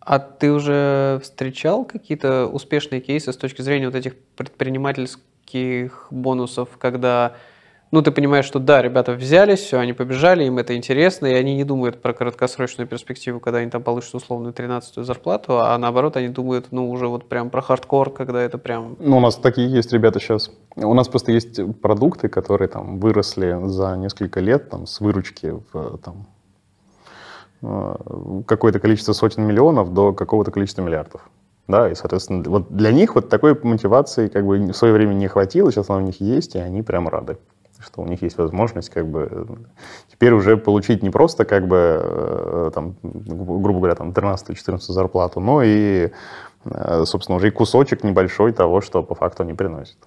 А ты уже встречал какие-то успешные кейсы с точки зрения вот этих предпринимательских бонусов, когда ну, ты понимаешь, что да, ребята взялись, все, они побежали, им это интересно, и они не думают про краткосрочную перспективу, когда они там получат условную 13-ю зарплату, а наоборот, они думают, ну, уже вот прям про хардкор, когда это прям... Ну, у нас такие есть ребята сейчас. У нас просто есть продукты, которые там выросли за несколько лет, там, с выручки в там, Э, какое-то количество сотен миллионов до какого-то количества миллиардов. Да, и, соответственно, вот для них вот такой мотивации как бы в свое время не хватило, сейчас она у них есть, и они прям рады, что у них есть возможность как бы э, теперь уже получить не просто как бы, э, там, грубо говоря, там 13-14 зарплату, но и, собственно, уже и кусочек небольшой того, что по факту они приносят.